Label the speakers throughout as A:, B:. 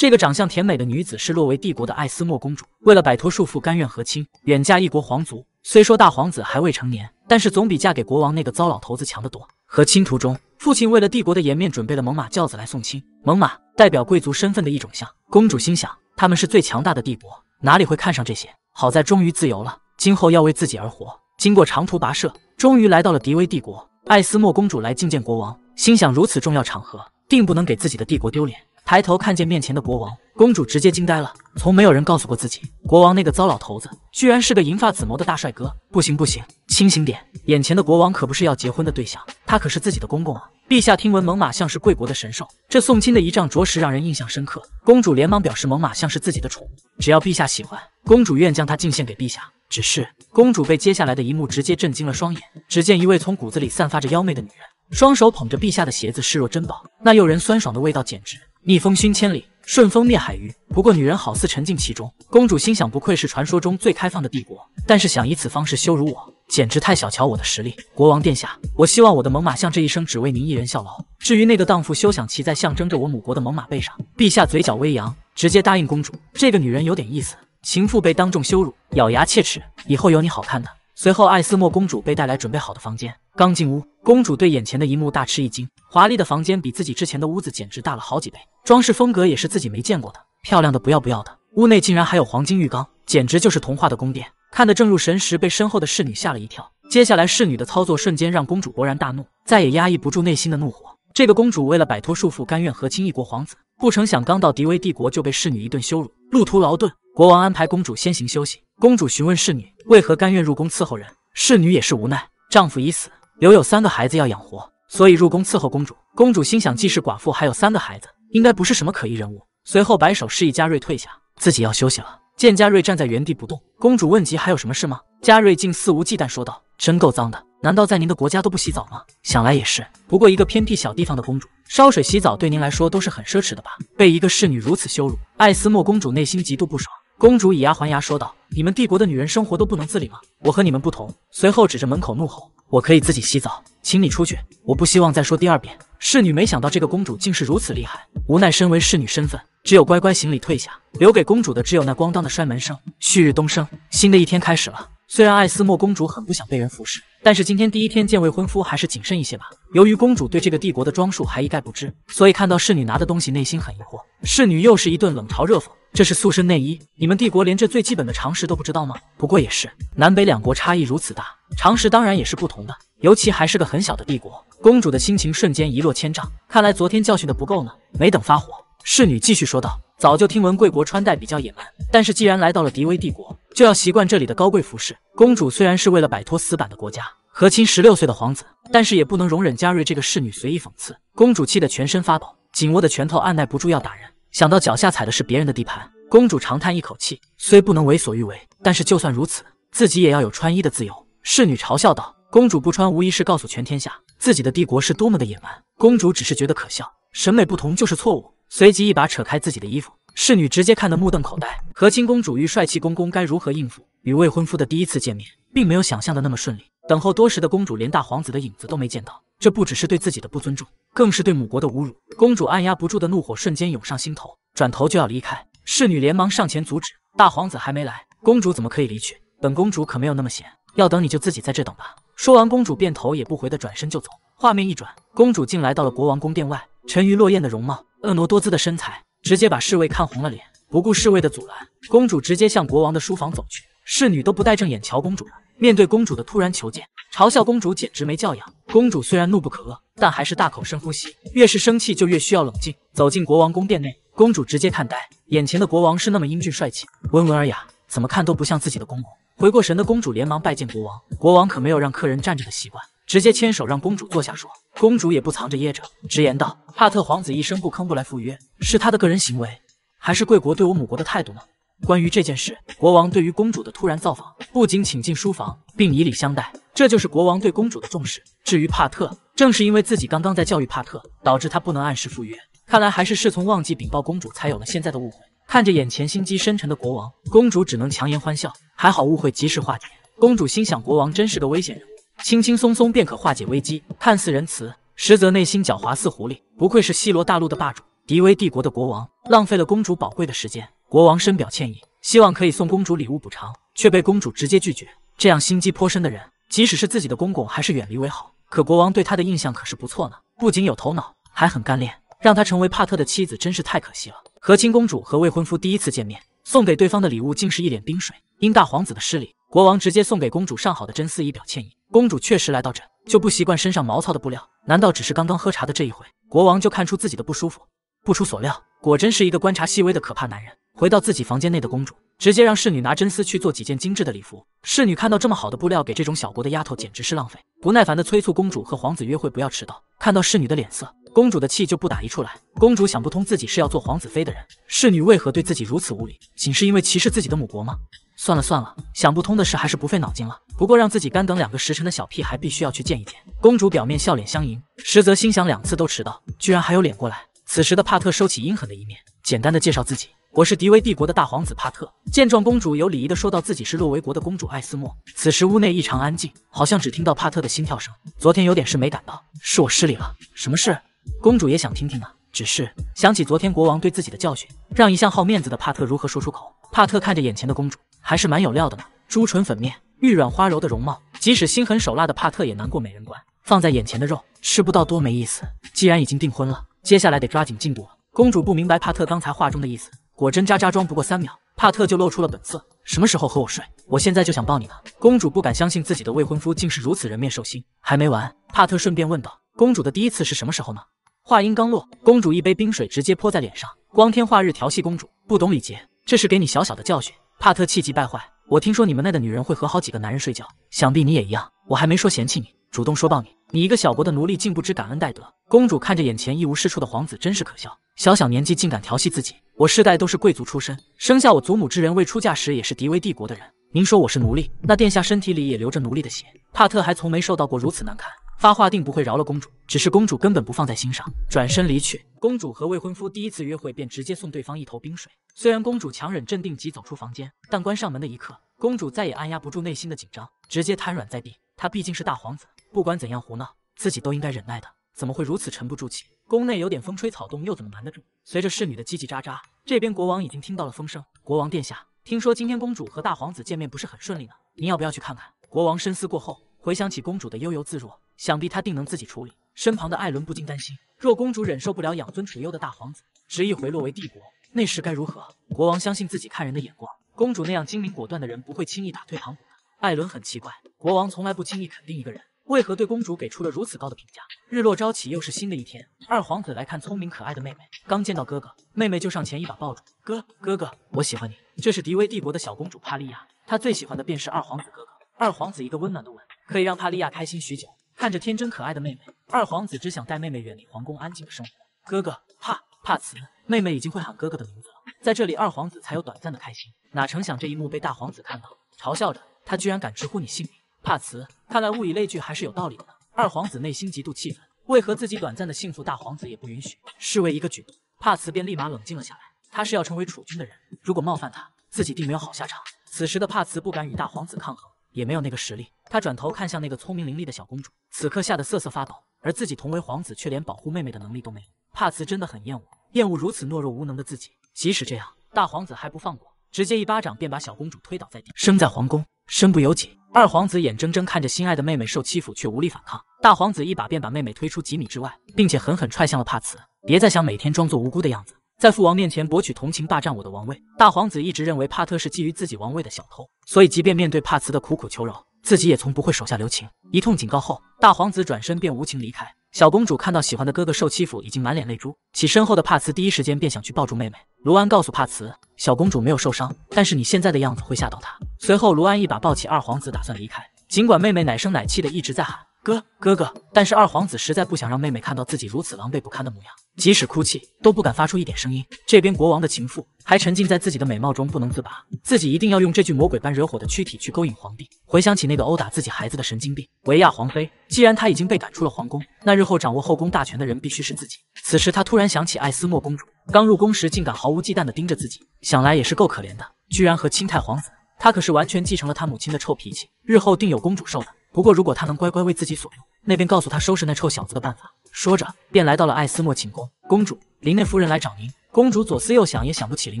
A: 这个长相甜美的女子是洛维帝国的艾斯莫公主，为了摆脱束缚，甘愿和亲，远嫁异国皇族。虽说大皇子还未成年，但是总比嫁给国王那个糟老头子强得多。和亲途中，父亲为了帝国的颜面，准备了猛犸轿子来送亲。猛犸代表贵族身份的一种象。公主心想，他们是最强大的帝国，哪里会看上这些？好在终于自由了，今后要为自己而活。经过长途跋涉，终于来到了迪威帝国。艾斯莫公主来觐见国王，心想如此重要场合，定不能给自己的帝国丢脸。抬头看见面前的国王，公主直接惊呆了。从没有人告诉过自己，国王那个糟老头子居然是个银发紫眸的大帅哥！不行不行，清醒点！眼前的国王可不是要结婚的对象，他可是自己的公公啊！陛下听闻猛犸象是贵国的神兽，这送亲的仪仗着实让人印象深刻。公主连忙表示，猛犸象是自己的宠物，只要陛下喜欢，公主愿将它敬献给陛下。只是公主被接下来的一幕直接震惊了双眼。只见一位从骨子里散发着妖媚的女人，双手捧着陛下的鞋子，视若珍宝。那诱人酸爽的味道，简直……逆风熏千里，顺风灭海鱼。不过女人好似沉浸其中，公主心想，不愧是传说中最开放的帝国。但是想以此方式羞辱我，简直太小瞧我的实力。国王殿下，我希望我的猛犸象这一生只为您一人效劳。至于那个荡妇，休想骑在象征着我母国的猛犸背上。陛下嘴角微扬，直接答应公主。这个女人有点意思。情妇被当众羞辱，咬牙切齿，以后有你好看的。随后，艾斯莫公主被带来准备好的房间。刚进屋，公主对眼前的一幕大吃一惊。华丽的房间比自己之前的屋子简直大了好几倍，装饰风格也是自己没见过的，漂亮的不要不要的。屋内竟然还有黄金浴缸，简直就是童话的宫殿。看得正入神时，被身后的侍女吓了一跳。接下来侍女的操作瞬间让公主勃然大怒，再也压抑不住内心的怒火。这个公主为了摆脱束缚，甘愿和亲一国皇子，不成想刚到迪威帝国就被侍女一顿羞辱。路途劳顿，国王安排公主先行休息。公主询问侍女。为何甘愿入宫伺候人？侍女也是无奈，丈夫已死，留有三个孩子要养活，所以入宫伺候公主。公主心想，既是寡妇，还有三个孩子，应该不是什么可疑人物。随后摆手示意嘉瑞退下，自己要休息了。见嘉瑞站在原地不动，公主问及还有什么事吗？嘉瑞竟肆无忌惮说道：“真够脏的，难道在您的国家都不洗澡吗？想来也是。不过一个偏僻小地方的公主，烧水洗澡对您来说都是很奢侈的吧？被一个侍女如此羞辱，艾斯莫公主内心极度不爽。”公主以牙还牙说道：“你们帝国的女人生活都不能自理吗？我和你们不同。”随后指着门口怒吼：“我可以自己洗澡，请你出去！我不希望再说第二遍。”侍女没想到这个公主竟是如此厉害，无奈身为侍女身份，只有乖乖行礼退下，留给公主的只有那咣当的摔门声。旭日东升，新的一天开始了。虽然艾斯莫公主很不想被人服侍，但是今天第一天见未婚夫，还是谨慎一些吧。由于公主对这个帝国的装束还一概不知，所以看到侍女拿的东西，内心很疑惑。侍女又是一顿冷嘲热讽。这是塑身内衣，你们帝国连这最基本的常识都不知道吗？不过也是，南北两国差异如此大，常识当然也是不同的，尤其还是个很小的帝国。公主的心情瞬间一落千丈，看来昨天教训的不够呢。没等发火，侍女继续说道：“早就听闻贵国穿戴比较野蛮，但是既然来到了迪威帝国，就要习惯这里的高贵服饰。”公主虽然是为了摆脱死板的国家和亲十六岁的皇子，但是也不能容忍嘉瑞这个侍女随意讽刺。公主气得全身发抖，紧握的拳头按耐不住要打人。想到脚下踩的是别人的地盘，公主长叹一口气。虽不能为所欲为，但是就算如此，自己也要有穿衣的自由。侍女嘲笑道：“公主不穿，无疑是告诉全天下自己的帝国是多么的野蛮。”公主只是觉得可笑，审美不同就是错误。随即一把扯开自己的衣服，侍女直接看得目瞪口呆。和亲公主与帅气公公，该如何应付？与未婚夫的第一次见面，并没有想象的那么顺利。等候多时的公主连大皇子的影子都没见到，这不只是对自己的不尊重，更是对母国的侮辱。公主按压不住的怒火瞬间涌上心头，转头就要离开。侍女连忙上前阻止：“大皇子还没来，公主怎么可以离去？本公主可没有那么闲，要等你就自己在这等吧。”说完，公主便头也不回的转身就走。画面一转，公主竟来到了国王宫殿外，沉鱼落雁的容貌，婀娜多姿的身材，直接把侍卫看红了脸。不顾侍卫的阻拦，公主直接向国王的书房走去。侍女都不带正眼瞧公主的。面对公主的突然求见，嘲笑公主简直没教养。公主虽然怒不可遏，但还是大口深呼吸。越是生气，就越需要冷静。走进国王宫殿内，公主直接看呆，眼前的国王是那么英俊帅气、温文尔雅，怎么看都不像自己的公公。回过神的公主连忙拜见国王。国王可没有让客人站着的习惯，直接牵手让公主坐下，说：“公主也不藏着掖着，直言道：‘帕特皇子一声不吭不来赴约，是他的个人行为，还是贵国对我母国的态度呢？’”关于这件事，国王对于公主的突然造访，不仅请进书房，并以礼相待，这就是国王对公主的重视。至于帕特，正是因为自己刚刚在教育帕特，导致他不能按时赴约。看来还是侍从忘记禀报公主，才有了现在的误会。看着眼前心机深沉的国王，公主只能强颜欢笑。还好误会及时化解。公主心想，国王真是个危险人物，轻轻松松便可化解危机，看似仁慈，实则内心狡猾似狐狸。不愧是西罗大陆的霸主，迪威帝国的国王，浪费了公主宝贵的时间。国王深表歉意，希望可以送公主礼物补偿，却被公主直接拒绝。这样心机颇深的人，即使是自己的公公，还是远离为好。可国王对他的印象可是不错呢，不仅有头脑，还很干练，让他成为帕特的妻子真是太可惜了。和亲公主和未婚夫第一次见面，送给对方的礼物竟是一脸冰水。因大皇子的失礼，国王直接送给公主上好的真丝以表歉意。公主确实来到这就不习惯身上毛糙的布料，难道只是刚刚喝茶的这一回，国王就看出自己的不舒服？不出所料，果真是一个观察细微的可怕男人。回到自己房间内的公主，直接让侍女拿真丝去做几件精致的礼服。侍女看到这么好的布料给这种小国的丫头，简直是浪费。不耐烦的催促公主和皇子约会，不要迟到。看到侍女的脸色，公主的气就不打一处来。公主想不通自己是要做皇子妃的人，侍女为何对自己如此无礼？仅是因为歧视自己的母国吗？算了算了，想不通的事还是不费脑筋了。不过让自己干等两个时辰的小屁孩，必须要去见一见。公主表面笑脸相迎，实则心想两次都迟到，居然还有脸过来。此时的帕特收起阴狠的一面，简单的介绍自己。我是迪威帝国的大皇子帕特。见状，公主有礼仪的说道：“自己是洛维国的公主艾斯莫。”此时屋内异常安静，好像只听到帕特的心跳声。昨天有点事没赶到，是我失礼了。什么事？公主也想听听啊，只是想起昨天国王对自己的教训，让一向好面子的帕特如何说出口？帕特看着眼前的公主，还是蛮有料的呢。朱唇粉面，玉软花柔的容貌，即使心狠手辣的帕特也难过美人关。放在眼前的肉吃不到多没意思。既然已经订婚了，接下来得抓紧进度了。公主不明白帕特刚才话中的意思。果真渣渣装不过三秒，帕特就露出了本色。什么时候和我睡？我现在就想抱你了。公主不敢相信自己的未婚夫竟是如此人面兽心。还没完，帕特顺便问道：“公主的第一次是什么时候呢？”话音刚落，公主一杯冰水直接泼在脸上。光天化日调戏公主，不懂礼节，这是给你小小的教训。帕特气急败坏。我听说你们那的女人会和好几个男人睡觉，想必你也一样。我还没说嫌弃你。主动说抱你，你一个小国的奴隶竟不知感恩戴德。公主看着眼前一无是处的皇子，真是可笑。小小年纪竟敢调戏自己！我世代都是贵族出身，生下我祖母之人未出嫁时也是敌威帝国的人。您说我是奴隶，那殿下身体里也流着奴隶的血。帕特还从没受到过如此难堪，发话定不会饶了公主。只是公主根本不放在心上，转身离去。公主和未婚夫第一次约会便直接送对方一头冰水，虽然公主强忍镇定，急走出房间，但关上门的一刻，公主再也按压不住内心的紧张，直接瘫软在地。她毕竟是大皇子。不管怎样胡闹，自己都应该忍耐的。怎么会如此沉不住气？宫内有点风吹草动，又怎么瞒得住？随着侍女的叽叽喳喳，这边国王已经听到了风声。国王殿下，听说今天公主和大皇子见面不是很顺利呢，您要不要去看看？国王深思过后，回想起公主的悠游自若，想必她定能自己处理。身旁的艾伦不禁担心：若公主忍受不了养尊处优的大皇子，执意回落为帝国，那时该如何？国王相信自己看人的眼光，公主那样精明果断的人不会轻易打退堂鼓的。艾伦很奇怪，国王从来不轻易肯定一个人。为何对公主给出了如此高的评价？日落朝起，又是新的一天。二皇子来看聪明可爱的妹妹，刚见到哥哥，妹妹就上前一把抱住，哥，哥哥，我喜欢你。这是迪威帝国的小公主帕利亚，她最喜欢的便是二皇子哥哥。二皇子一个温暖的吻，可以让帕利亚开心许久。看着天真可爱的妹妹，二皇子只想带妹妹远离皇宫，安静的生活。哥哥，帕帕兹，妹妹已经会喊哥哥的名字了。在这里，二皇子才有短暂的开心。哪成想这一幕被大皇子看到，嘲笑着他居然敢直呼你姓名。帕茨，看来物以类聚还是有道理的。二皇子内心极度气愤，为何自己短暂的幸福，大皇子也不允许？侍卫一个举动，帕茨便立马冷静了下来。他是要成为储君的人，如果冒犯他，自己定没有好下场。此时的帕茨不敢与大皇子抗衡，也没有那个实力。他转头看向那个聪明伶俐的小公主，此刻吓得瑟瑟发抖，而自己同为皇子，却连保护妹妹的能力都没有。帕茨真的很厌恶，厌恶如此懦弱无能的自己。即使这样，大皇子还不放过，直接一巴掌便把小公主推倒在地。生在皇宫。身不由己，二皇子眼睁睁看着心爱的妹妹受欺负，却无力反抗。大皇子一把便把妹妹推出几米之外，并且狠狠踹向了帕茨。别再想每天装作无辜的样子，在父王面前博取同情，霸占我的王位。大皇子一直认为帕特是觊觎自己王位的小偷，所以即便面对帕茨的苦苦求饶，自己也从不会手下留情。一通警告后，大皇子转身便无情离开。小公主看到喜欢的哥哥受欺负，已经满脸泪珠。起身后的帕茨第一时间便想去抱住妹妹。卢安告诉帕茨。小公主没有受伤，但是你现在的样子会吓到她。随后，卢安一把抱起二皇子，打算离开。尽管妹妹奶声奶气的一直在喊哥哥哥，但是二皇子实在不想让妹妹看到自己如此狼狈不堪的模样。即使哭泣都不敢发出一点声音。这边国王的情妇还沉浸在自己的美貌中不能自拔，自己一定要用这具魔鬼般惹火的躯体去勾引皇帝。回想起那个殴打自己孩子的神经病维亚皇妃，既然她已经被赶出了皇宫，那日后掌握后宫大权的人必须是自己。此时她突然想起艾斯莫公主，刚入宫时竟敢毫无忌惮地盯着自己，想来也是够可怜的，居然和清太皇子。她可是完全继承了她母亲的臭脾气，日后定有公主受的。不过，如果他能乖乖为自己所用，那便告诉他收拾那臭小子的办法。说着，便来到了艾斯莫寝宫。公主，林娜夫人来找您。公主左思右想，也想不起林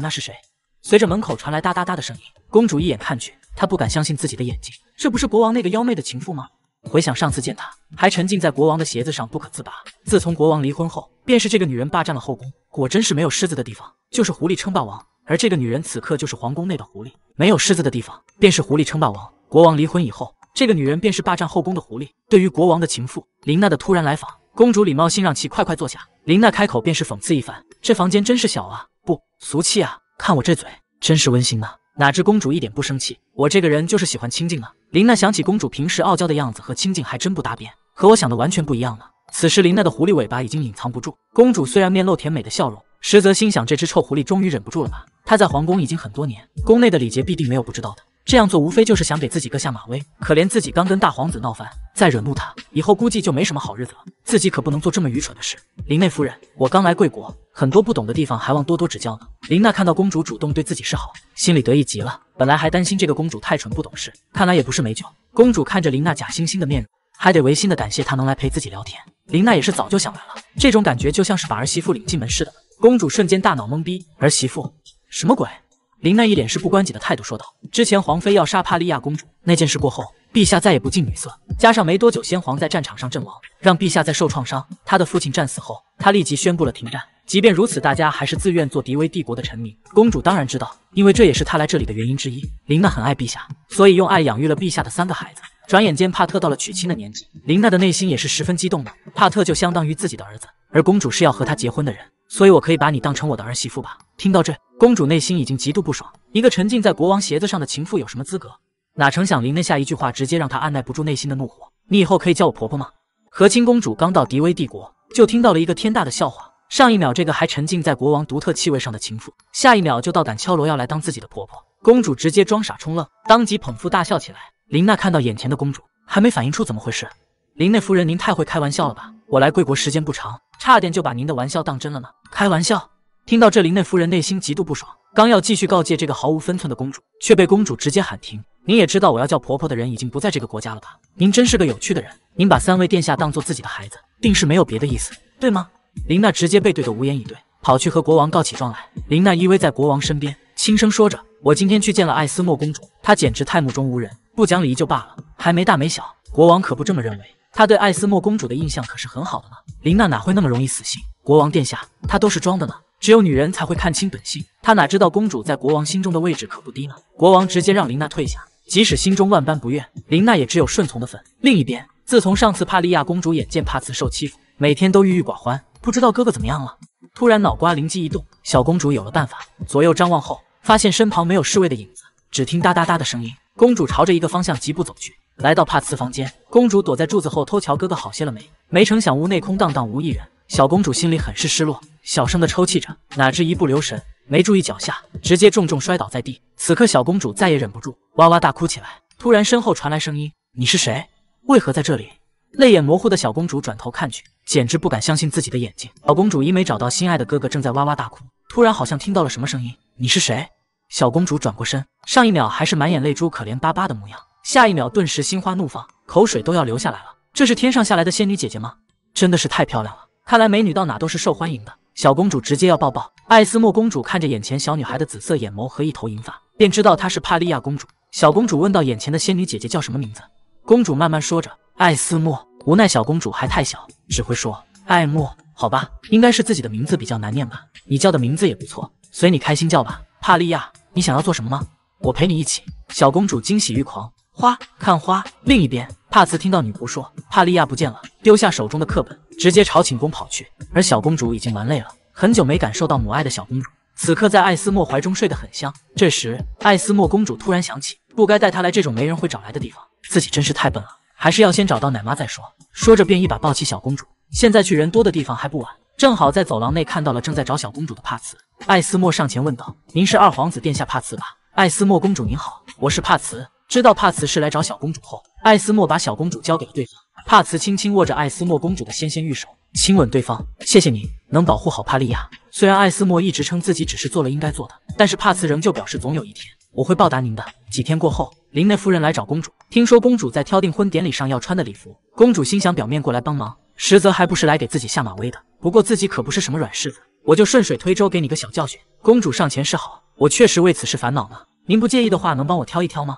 A: 娜是谁。随着门口传来哒哒哒的声音，公主一眼看去，她不敢相信自己的眼睛，这不是国王那个妖媚的情妇吗？回想上次见她，还沉浸在国王的鞋子上不可自拔。自从国王离婚后，便是这个女人霸占了后宫。果真是没有狮子的地方，就是狐狸称霸王。而这个女人此刻就是皇宫内的狐狸。没有狮子的地方，便是狐狸称霸王。国王离婚以后。这个女人便是霸占后宫的狐狸。对于国王的情妇林娜的突然来访，公主礼貌性让其快快坐下。林娜开口便是讽刺一番：“这房间真是小啊，不俗气啊，看我这嘴，真是温馨呢。”哪知公主一点不生气，我这个人就是喜欢清静啊。林娜想起公主平时傲娇的样子和清静还真不搭边，和我想的完全不一样呢。此时林娜的狐狸尾巴已经隐藏不住，公主虽然面露甜美的笑容，实则心想这只臭狐狸终于忍不住了吧。她在皇宫已经很多年，宫内的礼节必定没有不知道的。这样做无非就是想给自己割下马威，可怜自己刚跟大皇子闹翻，再惹怒他，以后估计就没什么好日子了。自己可不能做这么愚蠢的事。林内夫人，我刚来贵国，很多不懂的地方，还望多多指教呢。林娜看到公主主动对自己示好，心里得意极了。本来还担心这个公主太蠢不懂事，看来也不是没救。公主看着林娜假惺惺的面容，还得违心的感谢她能来陪自己聊天。林娜也是早就想来了，这种感觉就像是把儿媳妇领进门似的。公主瞬间大脑懵逼，儿媳妇什么鬼？林娜一脸事不关己的态度说道：“之前皇妃要杀帕利亚公主那件事过后，陛下再也不近女色，加上没多久先皇在战场上阵亡，让陛下再受创伤。他的父亲战死后，他立即宣布了停战。即便如此，大家还是自愿做敌威帝国的臣民。公主当然知道，因为这也是她来这里的原因之一。林娜很爱陛下，所以用爱养育了陛下的三个孩子。转眼间，帕特到了娶亲的年纪，林娜的内心也是十分激动的。帕特就相当于自己的儿子，而公主是要和他结婚的人。”所以，我可以把你当成我的儿媳妇吧？听到这，公主内心已经极度不爽。一个沉浸在国王鞋子上的情妇有什么资格？哪成想林内下一句话，直接让她按耐不住内心的怒火。你以后可以叫我婆婆吗？和亲公主刚到迪威帝国，就听到了一个天大的笑话。上一秒这个还沉浸在国王独特气味上的情妇，下一秒就倒胆敲锣要来当自己的婆婆。公主直接装傻充愣，当即捧腹大笑起来。林娜看到眼前的公主，还没反应出怎么回事。林内夫人，您太会开玩笑了吧？我来贵国时间不长，差点就把您的玩笑当真了呢。开玩笑！听到这，林内夫人内心极度不爽，刚要继续告诫这个毫无分寸的公主，却被公主直接喊停。您也知道我要叫婆婆的人已经不在这个国家了吧？您真是个有趣的人，您把三位殿下当做自己的孩子，定是没有别的意思，对吗？林娜直接被怼得无言以对，跑去和国王告起状来。林娜依偎在国王身边，轻声说着：“我今天去见了艾斯莫公主，她简直太目中无人，不讲理就罢了，还没大没小。”国王可不这么认为。他对艾斯莫公主的印象可是很好的呢，林娜哪会那么容易死心？国王殿下，她都是装的呢，只有女人才会看清本性。她哪知道公主在国王心中的位置可不低呢？国王直接让林娜退下，即使心中万般不愿，林娜也只有顺从的份。另一边，自从上次帕利亚公主眼见帕茨受欺负，每天都郁郁寡欢，不知道哥哥怎么样了。突然脑瓜灵机一动，小公主有了办法。左右张望后，发现身旁没有侍卫的影子，只听哒哒哒的声音，公主朝着一个方向疾步走去。来到帕茨房间，公主躲在柱子后偷瞧哥哥好些了没？没成想屋内空荡荡无一人，小公主心里很是失落，小声的抽泣着。哪知一不留神没注意脚下，直接重重摔倒在地。此刻小公主再也忍不住，哇哇大哭起来。突然身后传来声音：“你是谁？为何在这里？”泪眼模糊的小公主转头看去，简直不敢相信自己的眼睛。小公主一没找到心爱的哥哥，正在哇哇大哭。突然好像听到了什么声音：“你是谁？”小公主转过身，上一秒还是满眼泪珠、可怜巴巴的模样。下一秒，顿时心花怒放，口水都要流下来了。这是天上下来的仙女姐姐吗？真的是太漂亮了！看来美女到哪都是受欢迎的。小公主直接要抱抱。艾斯莫公主看着眼前小女孩的紫色眼眸和一头银发，便知道她是帕利亚公主。小公主问到眼前的仙女姐姐叫什么名字？公主慢慢说着：“艾斯莫。”无奈小公主还太小，只会说“艾莫”。好吧，应该是自己的名字比较难念吧。你叫的名字也不错，随你开心叫吧。帕利亚，你想要做什么吗？我陪你一起。小公主惊喜欲狂。花看花，另一边，帕茨听到女仆说帕利亚不见了，丢下手中的课本，直接朝寝宫跑去。而小公主已经玩累了，很久没感受到母爱的小公主，此刻在艾斯莫怀中睡得很香。这时，艾斯莫公主突然想起，不该带她来这种没人会找来的地方，自己真是太笨了，还是要先找到奶妈再说。说着便一把抱起小公主，现在去人多的地方还不晚。正好在走廊内看到了正在找小公主的帕茨，艾斯莫上前问道：“您是二皇子殿下帕茨吧？”艾斯莫公主您好，我是帕茨。知道帕茨是来找小公主后，艾斯莫把小公主交给了对方。帕茨轻轻握着艾斯莫公主的纤纤玉手，亲吻对方。谢谢你能保护好帕利亚。虽然艾斯莫一直称自己只是做了应该做的，但是帕茨仍旧表示总有一天我会报答您的。几天过后，林内夫人来找公主，听说公主在挑订婚典礼上要穿的礼服，公主心想表面过来帮忙，实则还不是来给自己下马威的。不过自己可不是什么软柿子，我就顺水推舟给你个小教训。公主上前示好，我确实为此事烦恼呢，您不介意的话，能帮我挑一挑吗？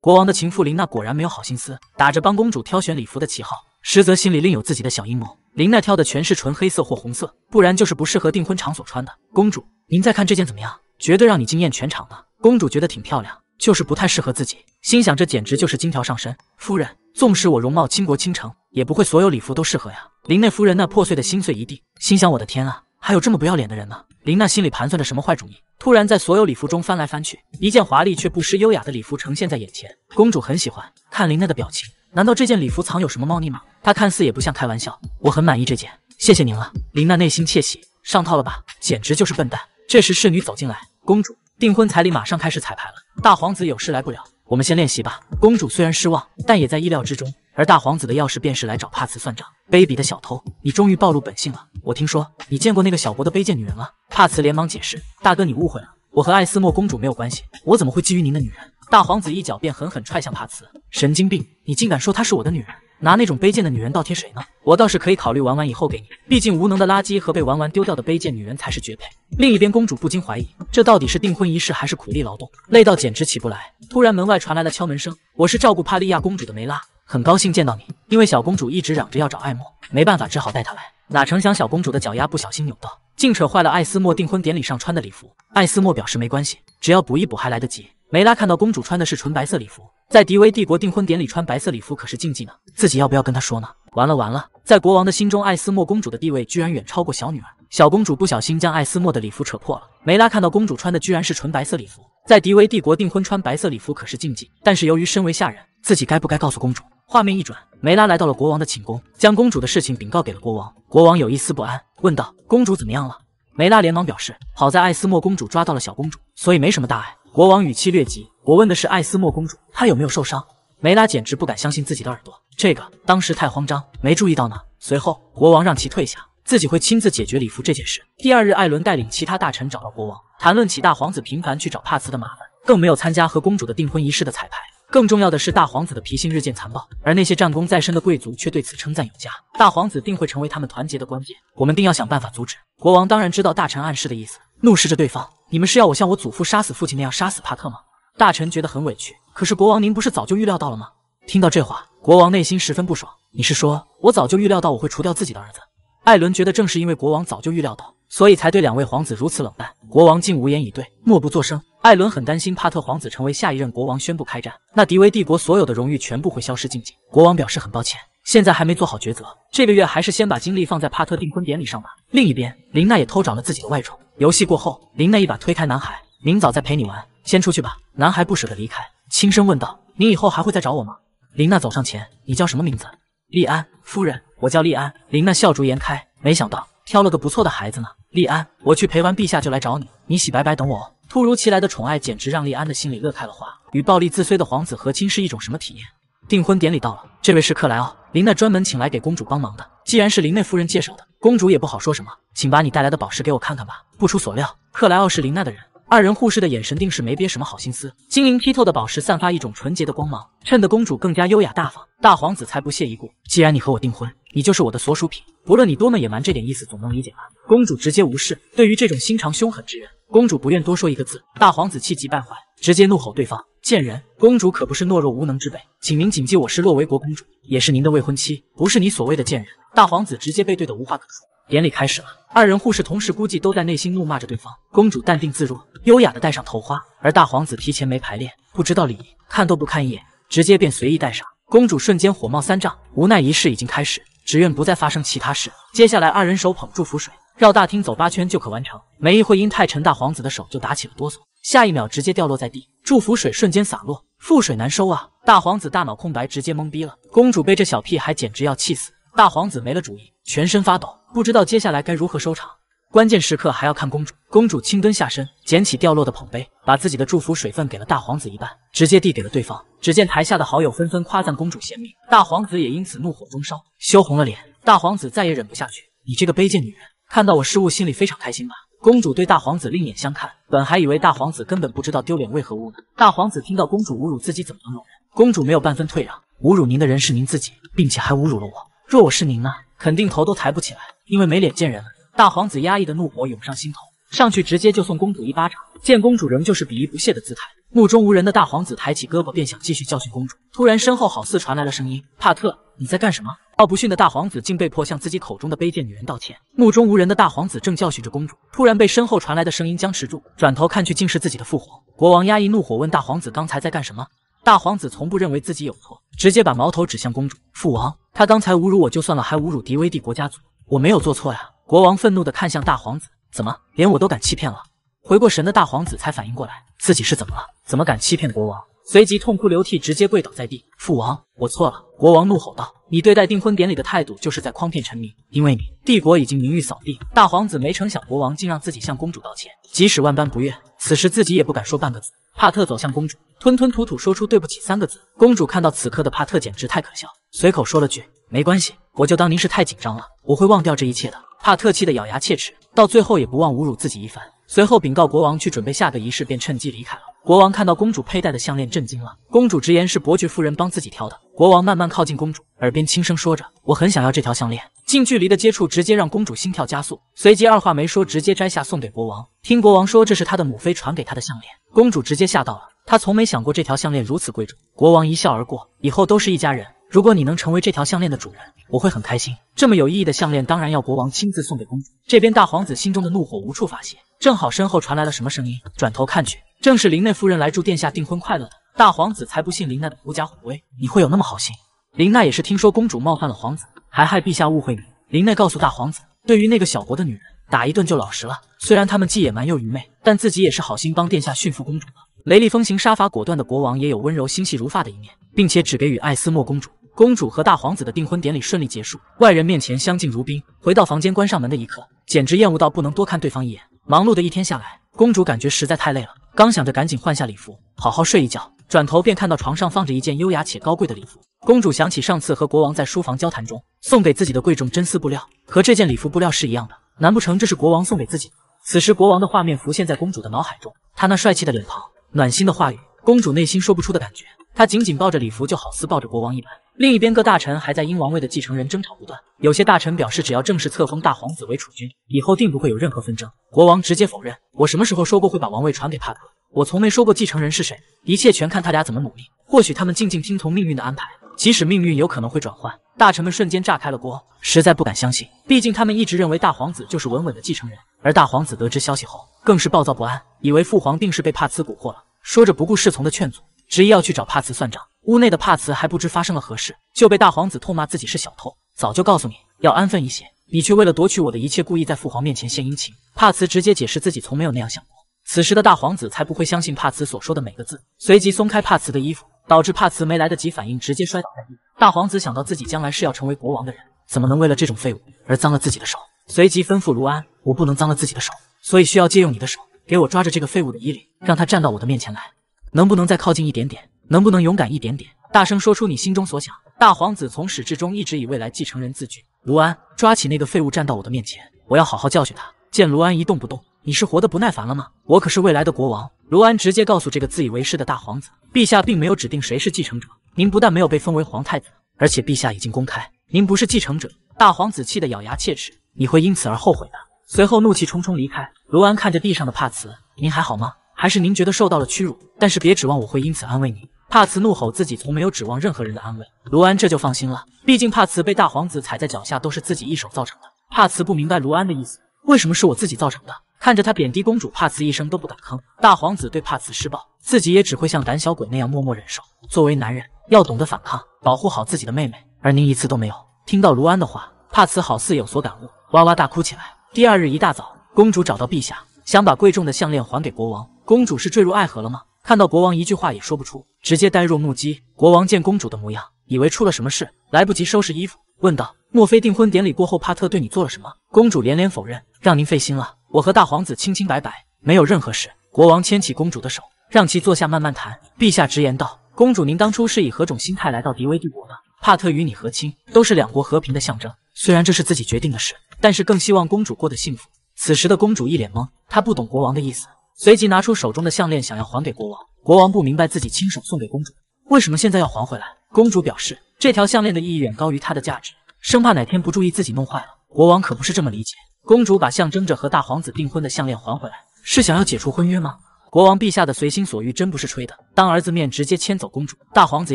A: 国王的情妇林娜果然没有好心思，打着帮公主挑选礼服的旗号，实则心里另有自己的小阴谋。林娜挑的全是纯黑色或红色，不然就是不适合订婚场所穿的。公主，您再看这件怎么样？绝对让你惊艳全场的。公主觉得挺漂亮，就是不太适合自己。心想这简直就是金条上身。夫人，纵使我容貌倾国倾城，也不会所有礼服都适合呀。林内夫人那破碎的心碎一地，心想我的天啊！还有这么不要脸的人呢！林娜心里盘算着什么坏主意，突然在所有礼服中翻来翻去，一件华丽却不失优雅的礼服呈现在眼前。公主很喜欢，看林娜的表情，难道这件礼服藏有什么猫腻吗？她看似也不像开玩笑。我很满意这件，谢谢您了。林娜内心窃喜，上套了吧，简直就是笨蛋。这时侍女走进来，公主订婚彩礼马上开始彩排了，大皇子有事来不了，我们先练习吧。公主虽然失望，但也在意料之中。而大皇子的钥匙便是来找帕茨算账。卑鄙的小偷，你终于暴露本性了。我听说你见过那个小国的卑贱女人了。帕茨连忙解释：“大哥，你误会了，我和艾斯莫公主没有关系，我怎么会觊觎您的女人？”大皇子一脚便狠狠踹向帕茨。神经病，你竟敢说她是我的女人？拿那种卑贱的女人倒贴谁呢？我倒是可以考虑玩完以后给你，毕竟无能的垃圾和被玩完丢掉的卑贱女人才是绝配。另一边，公主不禁怀疑，这到底是订婚仪式还是苦力劳动？累到简直起不来。突然，门外传来了敲门声。我是照顾帕利亚公主的梅拉。很高兴见到你，因为小公主一直嚷着要找艾莫，没办法只好带她来。哪成想小公主的脚丫不小心扭到，竟扯坏了艾斯莫订婚典礼上穿的礼服。艾斯莫表示没关系，只要补一补还来得及。梅拉看到公主穿的是纯白色礼服，在迪威帝国订婚典礼穿白色礼服可是禁忌呢，自己要不要跟她说呢？完了完了，在国王的心中，艾斯莫公主的地位居然远超过小女儿。小公主不小心将艾斯莫的礼服扯破了，梅拉看到公主穿的居然是纯白色礼服，在迪威帝国订婚穿白色礼服可是禁忌。但是由于身为下人，自己该不该告诉公主？画面一转，梅拉来到了国王的寝宫，将公主的事情禀告给了国王。国王有一丝不安，问道：“公主怎么样了？”梅拉连忙表示：“好在艾斯莫公主抓到了小公主，所以没什么大碍。”国王语气略急：“我问的是艾斯莫公主，她有没有受伤？”梅拉简直不敢相信自己的耳朵：“这个当时太慌张，没注意到呢。”随后，国王让其退下，自己会亲自解决礼服这件事。第二日，艾伦带领其他大臣找到国王，谈论起大皇子频繁去找帕兹的麻烦，更没有参加和公主的订婚仪式的彩排。更重要的是，大皇子的脾性日渐残暴，而那些战功在身的贵族却对此称赞有加。大皇子定会成为他们团结的关键，我们定要想办法阻止。国王当然知道大臣暗示的意思，怒视着对方：“你们是要我像我祖父杀死父亲那样杀死帕特吗？”大臣觉得很委屈，可是国王，您不是早就预料到了吗？听到这话，国王内心十分不爽：“你是说我早就预料到我会除掉自己的儿子？”艾伦觉得，正是因为国王早就预料到，所以才对两位皇子如此冷淡。国王竟无言以对，默不作声。艾伦很担心，帕特皇子成为下一任国王，宣布开战，那迪维帝国所有的荣誉全部会消失殆尽。国王表示很抱歉，现在还没做好抉择，这个月还是先把精力放在帕特订婚典礼上吧。另一边，林娜也偷找了自己的外宠。游戏过后，林娜一把推开男孩，明早再陪你玩，先出去吧。男孩不舍得离开，轻声问道：“你以后还会再找我吗？”林娜走上前：“你叫什么名字？”利安夫人。我叫丽安，林娜笑逐颜开，没想到挑了个不错的孩子呢。丽安，我去陪完陛下就来找你，你洗白白等我哦。突如其来的宠爱，简直让丽安的心里乐开了花。与暴力自虽的皇子和亲是一种什么体验？订婚典礼到了，这位是克莱奥，林娜专门请来给公主帮忙的。既然是林内夫人介绍的，公主也不好说什么。请把你带来的宝石给我看看吧。不出所料，克莱奥是林娜的人。二人互视的眼神定是没憋什么好心思。晶莹剔透的宝石散发一种纯洁的光芒，衬得公主更加优雅大方。大皇子才不屑一顾，既然你和我订婚，你就是我的所属品，不论你多么野蛮，这点意思总能理解吧？公主直接无视，对于这种心肠凶狠之人，公主不愿多说一个字。大皇子气急败坏，直接怒吼对方贱人！公主可不是懦弱无能之辈，请您谨记，我是洛维国公主，也是您的未婚妻，不是你所谓的贱人！大皇子直接被怼得无话可说。典礼开始了，二人护士同时估计都在内心怒骂着对方。公主淡定自若，优雅的戴上头花，而大皇子提前没排练，不知道礼仪，看都不看一眼，直接便随意戴上。公主瞬间火冒三丈，无奈仪式已经开始，只愿不再发生其他事。接下来二人手捧祝福水，绕大厅走八圈就可完成。没一会，因太沉，大皇子的手就打起了哆嗦，下一秒直接掉落在地，祝福水瞬间洒落，覆水难收啊！大皇子大脑空白，直接懵逼了。公主被这小屁孩简直要气死。大皇子没了主意，全身发抖，不知道接下来该如何收场。关键时刻还要看公主。公主轻蹲下身，捡起掉落的捧杯，把自己的祝福水分给了大皇子一半，直接递给了对方。只见台下的好友纷纷夸赞公主贤明，大皇子也因此怒火中烧，羞红了脸。大皇子再也忍不下去，你这个卑贱女人，看到我失误，心里非常开心吧？公主对大皇子另眼相看，本还以为大皇子根本不知道丢脸为何物呢。大皇子听到公主侮辱自己，怎么能容忍？公主没有半分退让，侮辱您的人是您自己，并且还侮辱了我。若我是您呢，肯定头都抬不起来，因为没脸见人。大皇子压抑的怒火涌上心头，上去直接就送公主一巴掌。见公主仍旧是鄙夷不屑的姿态，目中无人的大皇子抬起胳膊便想继续教训公主。突然，身后好似传来了声音：“帕特，你在干什么？”傲不逊的大皇子竟被迫向自己口中的卑贱女人道歉。目中无人的大皇子正教训着公主，突然被身后传来的声音僵持住，转头看去，竟是自己的父皇。国王压抑怒火问大皇子：“刚才在干什么？”大皇子从不认为自己有错，直接把矛头指向公主。父王，他刚才侮辱我就算了，还侮辱迪威帝国家族，我没有做错呀！国王愤怒的看向大皇子，怎么连我都敢欺骗了？回过神的大皇子才反应过来，自己是怎么了？怎么敢欺骗国王？随即痛哭流涕，直接跪倒在地。父王，我错了！国王怒吼道，你对待订婚典礼的态度就是在诓骗臣民，因为你帝国已经名誉扫地。大皇子没成想，国王竟让自己向公主道歉，即使万般不愿，此时自己也不敢说半个字。帕特走向公主，吞吞吐吐说出“对不起”三个字。公主看到此刻的帕特，简直太可笑，随口说了句：“没关系，我就当您是太紧张了，我会忘掉这一切的。”帕特气得咬牙切齿，到最后也不忘侮辱自己一番，随后禀告国王去准备下个仪式，便趁机离开了。国王看到公主佩戴的项链，震惊了。公主直言是伯爵夫人帮自己挑的。国王慢慢靠近公主，耳边轻声说着：“我很想要这条项链。”近距离的接触直接让公主心跳加速，随即二话没说，直接摘下送给国王。听国王说这是他的母妃传给他的项链，公主直接吓到了。她从没想过这条项链如此贵重。国王一笑而过，以后都是一家人。如果你能成为这条项链的主人，我会很开心。这么有意义的项链，当然要国王亲自送给公主。这边大皇子心中的怒火无处发泄，正好身后传来了什么声音，转头看去。正是林奈夫人来祝殿下订婚快乐的，大皇子才不信林奈的狐假虎威。你会有那么好心？林奈也是听说公主冒犯了皇子，还害陛下误会你。林奈告诉大皇子，对于那个小国的女人，打一顿就老实了。虽然他们既野蛮又愚昧，但自己也是好心帮殿下驯服公主。的。雷厉风行、杀伐果断的国王也有温柔、心细如发的一面，并且只给予艾斯莫公主。公主和大皇子的订婚典礼顺利结束，外人面前相敬如宾。回到房间关上门的一刻，简直厌恶到不能多看对方一眼。忙碌的一天下来，公主感觉实在太累了。刚想着赶紧换下礼服，好好睡一觉，转头便看到床上放着一件优雅且高贵的礼服。公主想起上次和国王在书房交谈中送给自己的贵重真丝布料，和这件礼服布料是一样的。难不成这是国王送给自己的？此时，国王的画面浮现在公主的脑海中，他那帅气的脸庞，暖心的话语，公主内心说不出的感觉。她紧紧抱着礼服，就好似抱着国王一般。另一边，各大臣还在因王位的继承人争吵不断。有些大臣表示，只要正式册封大皇子为储君，以后定不会有任何纷争。国王直接否认：“我什么时候说过会把王位传给帕兹？我从没说过继承人是谁，一切全看他俩怎么努力。或许他们静静听从命运的安排，即使命运有可能会转换。”大臣们瞬间炸开了锅，实在不敢相信。毕竟他们一直认为大皇子就是稳稳的继承人。而大皇子得知消息后，更是暴躁不安，以为父皇定是被帕兹蛊惑了。说着不顾侍从的劝阻。执意要去找帕茨算账，屋内的帕茨还不知发生了何事，就被大皇子痛骂自己是小偷，早就告诉你要安分一些，你却为了夺取我的一切，故意在父皇面前献殷勤。帕茨直接解释自己从没有那样想过，此时的大皇子才不会相信帕茨所说的每个字，随即松开帕茨的衣服，导致帕茨没来得及反应，直接摔倒在地。大皇子想到自己将来是要成为国王的人，怎么能为了这种废物而脏了自己的手？随即吩咐卢安：“我不能脏了自己的手，所以需要借用你的手，给我抓着这个废物的衣领，让他站到我的面前来。”能不能再靠近一点点？能不能勇敢一点点？大声说出你心中所想！大皇子从始至终一直以未来继承人自居。卢安抓起那个废物站到我的面前，我要好好教训他。见卢安一动不动，你是活得不耐烦了吗？我可是未来的国王！卢安直接告诉这个自以为是的大皇子，陛下并没有指定谁是继承者。您不但没有被封为皇太子，而且陛下已经公开您不是继承者。大皇子气得咬牙切齿，你会因此而后悔的。随后怒气冲冲离开。卢安看着地上的帕茨，您还好吗？还是您觉得受到了屈辱，但是别指望我会因此安慰你。帕茨怒吼，自己从没有指望任何人的安慰。卢安这就放心了，毕竟帕茨被大皇子踩在脚下，都是自己一手造成的。帕茨不明白卢安的意思，为什么是我自己造成的？看着他贬低公主，帕茨一声都不敢吭。大皇子对帕茨施暴，自己也只会像胆小鬼那样默默忍受。作为男人，要懂得反抗，保护好自己的妹妹。而您一次都没有听到卢安的话，帕茨好似有所感悟，哇哇大哭起来。第二日一大早，公主找到陛下，想把贵重的项链还给国王。公主是坠入爱河了吗？看到国王一句话也说不出，直接呆若木鸡。国王见公主的模样，以为出了什么事，来不及收拾衣服，问道：“莫非订婚典礼过后，帕特对你做了什么？”公主连连否认：“让您费心了，我和大皇子清清白白，没有任何事。”国王牵起公主的手，让其坐下慢慢谈。陛下直言道：“公主，您当初是以何种心态来到迪威帝国的？帕特与你和亲，都是两国和平的象征。虽然这是自己决定的事，但是更希望公主过得幸福。”此时的公主一脸懵，她不懂国王的意思。随即拿出手中的项链，想要还给国王。国王不明白自己亲手送给公主，为什么现在要还回来。公主表示，这条项链的意义远高于它的价值，生怕哪天不注意自己弄坏了。国王可不是这么理解。公主把象征着和大皇子订婚的项链还回来，是想要解除婚约吗？国王陛下的随心所欲真不是吹的，当儿子面直接牵走公主，大皇子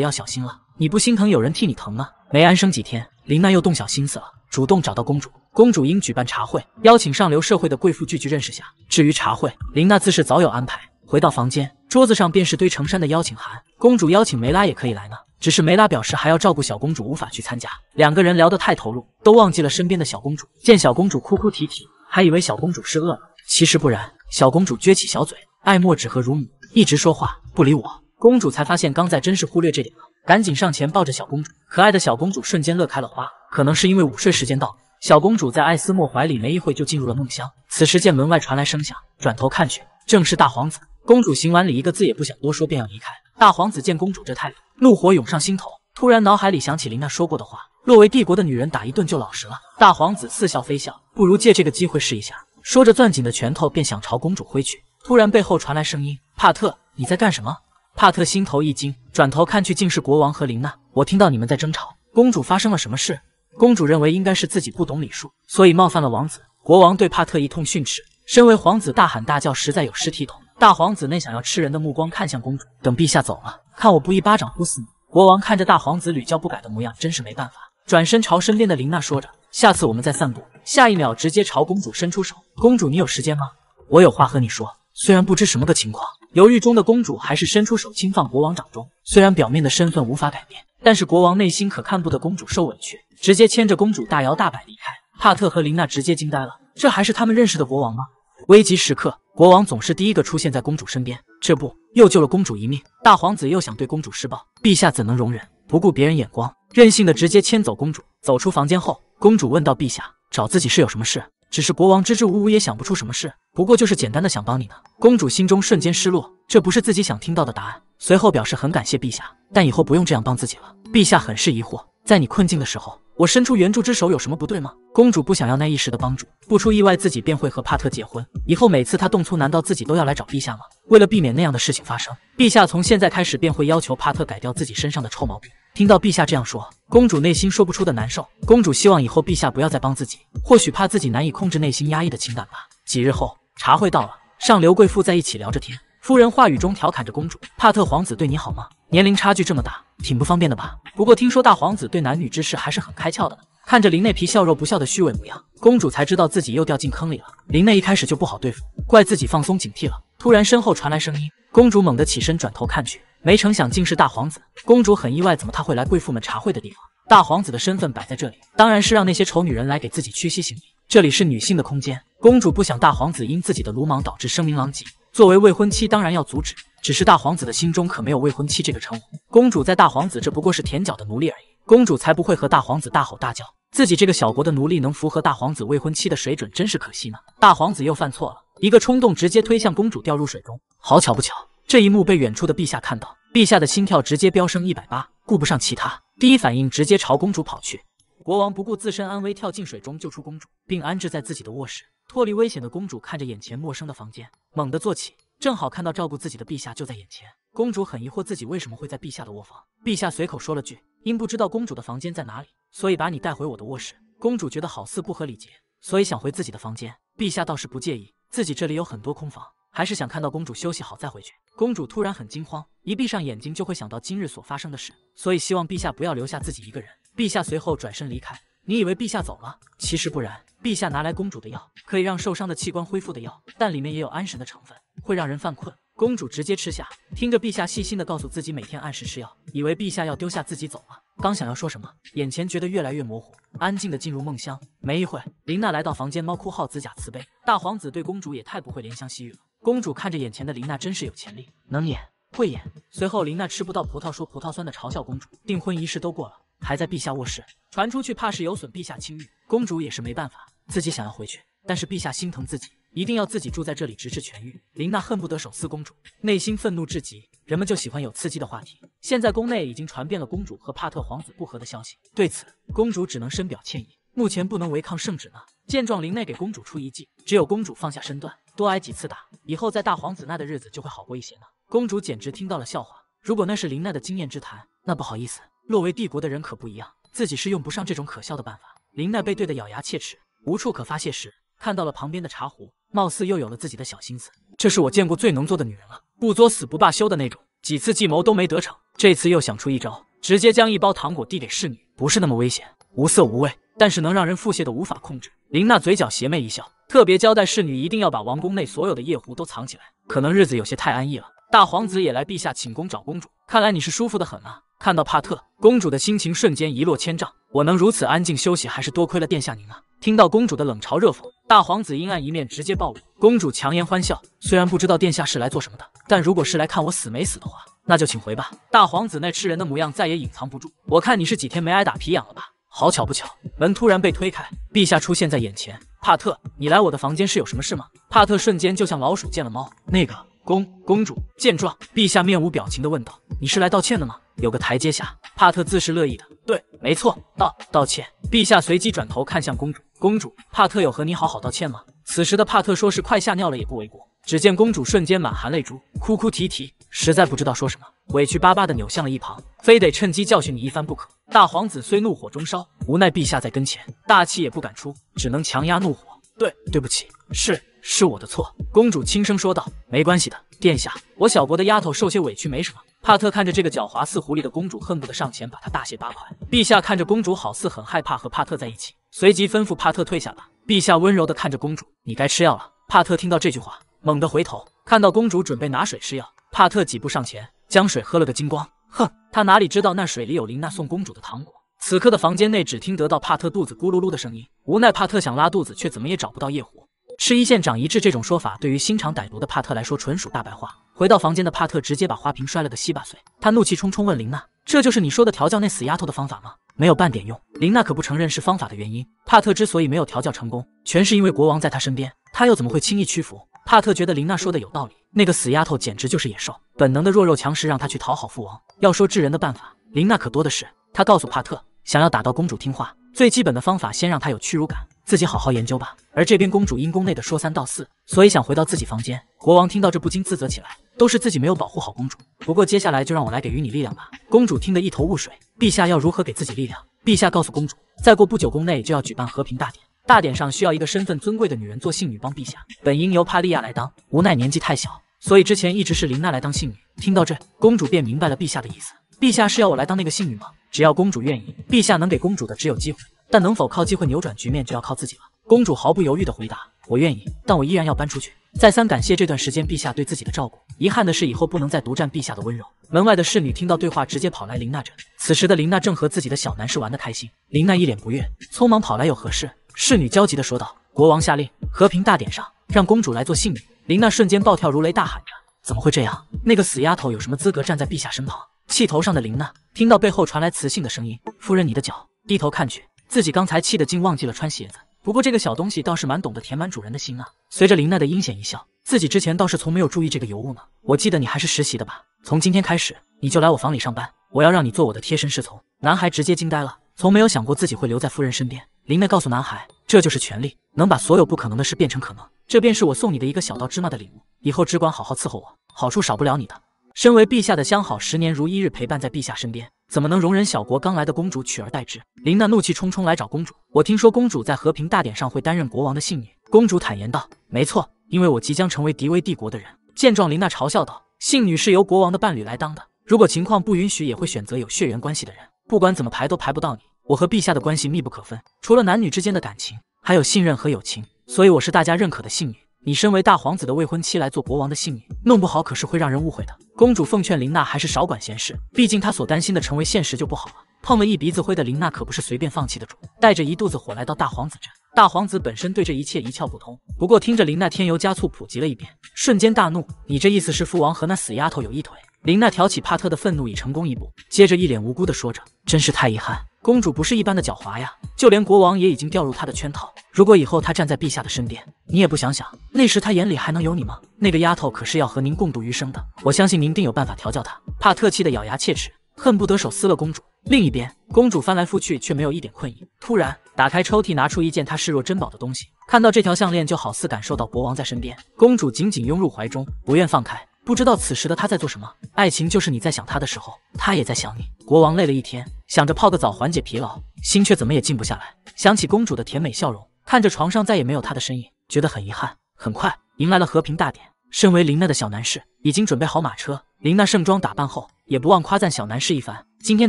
A: 要小心了。你不心疼，有人替你疼吗？没安生几天，林娜又动小心思了，主动找到公主。公主应举办茶会，邀请上流社会的贵妇聚聚认识下。至于茶会，林娜自是早有安排。回到房间，桌子上便是堆成山的邀请函。公主邀请梅拉也可以来呢，只是梅拉表示还要照顾小公主，无法去参加。两个人聊得太投入，都忘记了身边的小公主。见小公主哭哭啼啼，还以为小公主是饿了，其实不然。小公主撅起小嘴，爱莫纸和如母，一直说话不理我。公主才发现刚在真是忽略这点了，赶紧上前抱着小公主。可爱的小公主瞬间乐开了花，可能是因为午睡时间到了。小公主在艾斯莫怀里，没一会就进入了梦乡。此时见门外传来声响，转头看去，正是大皇子。公主行完礼，一个字也不想多说，便要离开。大皇子见公主这态度，怒火涌上心头。突然脑海里想起琳娜说过的话：“若为帝国的女人，打一顿就老实了。”大皇子似笑非笑，不如借这个机会试一下。说着，攥紧的拳头便想朝公主挥去。突然背后传来声音：“帕特，你在干什么？”帕特心头一惊，转头看去，竟是国王和琳娜。我听到你们在争吵，公主发生了什么事？公主认为应该是自己不懂礼数，所以冒犯了王子。国王对帕特一通训斥，身为皇子大喊大叫，实在有失体统。大皇子那想要吃人的目光看向公主，等陛下走了，看我不一巴掌呼死你！国王看着大皇子屡教不改的模样，真是没办法，转身朝身边的琳娜说着：“下次我们再散步。”下一秒直接朝公主伸出手：“公主，你有时间吗？我有话和你说。”虽然不知什么个情况，犹豫中的公主还是伸出手轻放国王掌中。虽然表面的身份无法改变。但是国王内心可看不得公主受委屈，直接牵着公主大摇大摆离开。帕特和琳娜直接惊呆了，这还是他们认识的国王吗？危急时刻，国王总是第一个出现在公主身边，这不又救了公主一命。大皇子又想对公主施暴，陛下怎能容忍？不顾别人眼光，任性的直接牵走公主。走出房间后，公主问道：“陛下找自己是有什么事？”只是国王支支吾吾也想不出什么事，不过就是简单的想帮你呢。公主心中瞬间失落。这不是自己想听到的答案。随后表示很感谢陛下，但以后不用这样帮自己了。陛下很是疑惑，在你困境的时候，我伸出援助之手有什么不对吗？公主不想要那一时的帮助，不出意外，自己便会和帕特结婚。以后每次他动粗，难道自己都要来找陛下吗？为了避免那样的事情发生，陛下从现在开始便会要求帕特改掉自己身上的臭毛病。听到陛下这样说，公主内心说不出的难受。公主希望以后陛下不要再帮自己，或许怕自己难以控制内心压抑的情感吧。几日后，茶会到了，上刘贵妇在一起聊着天。夫人话语中调侃着公主：“帕特皇子对你好吗？年龄差距这么大，挺不方便的吧？不过听说大皇子对男女之事还是很开窍的。”看着林内皮笑肉不笑的虚伪模样，公主才知道自己又掉进坑里了。林内一开始就不好对付，怪自己放松警惕了。突然身后传来声音，公主猛地起身转头看去，没成想竟是大皇子。公主很意外，怎么他会来贵妇们茶会的地方？大皇子的身份摆在这里，当然是让那些丑女人来给自己屈膝行礼。这里是女性的空间，公主不想大皇子因自己的鲁莽导致声名狼藉。作为未婚妻，当然要阻止。只是大皇子的心中可没有未婚妻这个称呼。公主在大皇子这不过是舔脚的奴隶而已。公主才不会和大皇子大吼大叫，自己这个小国的奴隶能符合大皇子未婚妻的水准，真是可惜呢。大皇子又犯错了，一个冲动直接推向公主，掉入水中。好巧不巧，这一幕被远处的陛下看到，陛下的心跳直接飙升一百八，顾不上其他，第一反应直接朝公主跑去。国王不顾自身安危，跳进水中救出公主，并安置在自己的卧室。脱离危险的公主看着眼前陌生的房间，猛地坐起，正好看到照顾自己的陛下就在眼前。公主很疑惑自己为什么会在陛下的卧房。陛下随口说了句：“因不知道公主的房间在哪里，所以把你带回我的卧室。”公主觉得好似不合礼节，所以想回自己的房间。陛下倒是不介意，自己这里有很多空房，还是想看到公主休息好再回去。公主突然很惊慌，一闭上眼睛就会想到今日所发生的事，所以希望陛下不要留下自己一个人。陛下随后转身离开。你以为陛下走了？其实不然，陛下拿来公主的药，可以让受伤的器官恢复的药，但里面也有安神的成分，会让人犯困。公主直接吃下，听着陛下细心的告诉自己每天按时吃药，以为陛下要丢下自己走了，刚想要说什么，眼前觉得越来越模糊，安静的进入梦乡。没一会，林娜来到房间，猫哭耗子假慈悲，大皇子对公主也太不会怜香惜玉了。公主看着眼前的林娜，真是有潜力，能演会演。随后林娜吃不到葡萄说葡萄酸的嘲笑公主，订婚仪式都过了。还在陛下卧室，传出去怕是有损陛下清誉。公主也是没办法，自己想要回去，但是陛下心疼自己，一定要自己住在这里，直至痊愈。林娜恨不得手撕公主，内心愤怒至极。人们就喜欢有刺激的话题，现在宫内已经传遍了公主和帕特皇子不和的消息，对此公主只能深表歉意。目前不能违抗圣旨呢。见状，林奈给公主出一计，只有公主放下身段，多挨几次打，以后在大皇子那的日子就会好过一些呢。公主简直听到了笑话。如果那是林奈的经验之谈，那不好意思。洛维帝国的人可不一样，自己是用不上这种可笑的办法。林奈被怼得咬牙切齿，无处可发泄时，看到了旁边的茶壶，貌似又有了自己的小心思。这是我见过最能作的女人了，不作死不罢休的那种。几次计谋都没得逞，这次又想出一招，直接将一包糖果递给侍女。不是那么危险，无色无味，但是能让人腹泻的无法控制。林娜嘴角邪魅一笑，特别交代侍女一定要把王宫内所有的夜壶都藏起来。可能日子有些太安逸了。大皇子也来陛下寝宫找公主，看来你是舒服的很啊。看到帕特公主的心情瞬间一落千丈，我能如此安静休息，还是多亏了殿下您啊！听到公主的冷嘲热讽，大皇子阴暗一面直接暴露。公主强颜欢笑，虽然不知道殿下是来做什么的，但如果是来看我死没死的话，那就请回吧。大皇子那吃人的模样再也隐藏不住，我看你是几天没挨打皮痒了吧？好巧不巧，门突然被推开，陛下出现在眼前。帕特，你来我的房间是有什么事吗？帕特瞬间就像老鼠见了猫，那个公公主见状，陛下面无表情的问道：“你是来道歉的吗？”有个台阶下，帕特自是乐意的。对，没错，道道歉。陛下随即转头看向公主，公主，帕特有和你好好道歉吗？此时的帕特说是快吓尿了也不为过。只见公主瞬间满含泪珠，哭哭啼啼，实在不知道说什么，委屈巴巴的扭向了一旁，非得趁机教训你一番不可。大皇子虽怒火中烧，无奈陛下在跟前，大气也不敢出，只能强压怒火。对，对不起，是。是我的错，公主轻声说道。没关系的，殿下，我小国的丫头受些委屈没什么。帕特看着这个狡猾似狐狸的公主，恨不得上前把她大卸八块。陛下看着公主，好似很害怕和帕特在一起，随即吩咐帕特退下吧。陛下温柔的看着公主，你该吃药了。帕特听到这句话，猛地回头，看到公主准备拿水吃药，帕特几步上前，将水喝了个精光。哼，他哪里知道那水里有林娜送公主的糖果。此刻的房间内，只听得到帕特肚子咕噜噜的声音。无奈帕特想拉肚子，却怎么也找不到夜壶。“吃一堑，长一智”这种说法，对于心肠歹毒的帕特来说，纯属大白话。回到房间的帕特，直接把花瓶摔了个稀巴碎。他怒气冲冲问琳娜：“这就是你说的调教那死丫头的方法吗？没有半点用。”琳娜可不承认是方法的原因。帕特之所以没有调教成功，全是因为国王在他身边，他又怎么会轻易屈服？帕特觉得琳娜说的有道理，那个死丫头简直就是野兽，本能的弱肉强食让他去讨好父王。要说治人的办法，琳娜可多的是。她告诉帕特，想要打到公主听话，最基本的方法先让她有屈辱感。自己好好研究吧。而这边公主因宫内的说三道四，所以想回到自己房间。国王听到这不禁自责起来，都是自己没有保护好公主。不过接下来就让我来给予你力量吧。公主听得一头雾水，陛下要如何给自己力量？陛下告诉公主，再过不久宫内就要举办和平大典，大典上需要一个身份尊贵的女人做信女帮陛下。本应由帕利亚来当，无奈年纪太小，所以之前一直是琳娜来当信女。听到这，公主便明白了陛下的意思。陛下是要我来当那个信女吗？只要公主愿意，陛下能给公主的只有机会。但能否靠机会扭转局面，就要靠自己了。公主毫不犹豫地回答：“我愿意，但我依然要搬出去。”再三感谢这段时间陛下对自己的照顾。遗憾的是，以后不能再独占陛下的温柔。门外的侍女听到对话，直接跑来林娜这。此时的林娜正和自己的小男士玩得开心。林娜一脸不悦，匆忙跑来，有何事？侍女焦急地说道：“国王下令，和平大典上让公主来做信女。”林娜瞬间暴跳如雷，大喊着：“怎么会这样？那个死丫头有什么资格站在陛下身旁？”气头上的林娜听到背后传来磁性的声音：“夫人，你的脚。”低头看去。自己刚才气得竟忘记了穿鞋子，不过这个小东西倒是蛮懂得填满主人的心啊。随着林奈的阴险一笑，自己之前倒是从没有注意这个尤物呢。我记得你还是实习的吧？从今天开始你就来我房里上班，我要让你做我的贴身侍从。男孩直接惊呆了，从没有想过自己会留在夫人身边。林奈告诉男孩，这就是权力，能把所有不可能的事变成可能。这便是我送你的一个小到芝麻的礼物，以后只管好好伺候我，好处少不了你的。身为陛下的相好，十年如一日陪伴在陛下身边。怎么能容忍小国刚来的公主取而代之？林娜怒气冲冲来找公主。我听说公主在和平大典上会担任国王的信女。公主坦言道：“没错，因为我即将成为迪威帝国的人。”见状，林娜嘲笑道：“信女是由国王的伴侣来当的，如果情况不允许，也会选择有血缘关系的人。不管怎么排都排不到你。我和陛下的关系密不可分，除了男女之间的感情，还有信任和友情，所以我是大家认可的信女。”你身为大皇子的未婚妻来做国王的幸运，弄不好可是会让人误会的。公主奉劝林娜还是少管闲事，毕竟她所担心的成为现实就不好了。碰了一鼻子灰的林娜可不是随便放弃的主，带着一肚子火来到大皇子这。大皇子本身对这一切一窍不通，不过听着林娜添油加醋普及了一遍，瞬间大怒。你这意思是父王和那死丫头有一腿？林娜挑起帕特的愤怒已成功一步，接着一脸无辜的说着，真是太遗憾。公主不是一般的狡猾呀，就连国王也已经掉入她的圈套。如果以后她站在陛下的身边，你也不想想，那时她眼里还能有你吗？那个丫头可是要和您共度余生的，我相信您定有办法调教她。帕特气得咬牙切齿，恨不得手撕了公主。另一边，公主翻来覆去却没有一点困意，突然打开抽屉，拿出一件她视若珍宝的东西。看到这条项链，就好似感受到国王在身边，公主紧紧拥入怀中，不愿放开。不知道此时的他在做什么。爱情就是你在想他的时候，他也在想你。国王累了一天，想着泡个澡缓解疲劳，心却怎么也静不下来。想起公主的甜美笑容，看着床上再也没有她的身影，觉得很遗憾。很快迎来了和平大典。身为林娜的小男士已经准备好马车。林娜盛装打扮后，也不忘夸赞小男士一番。今天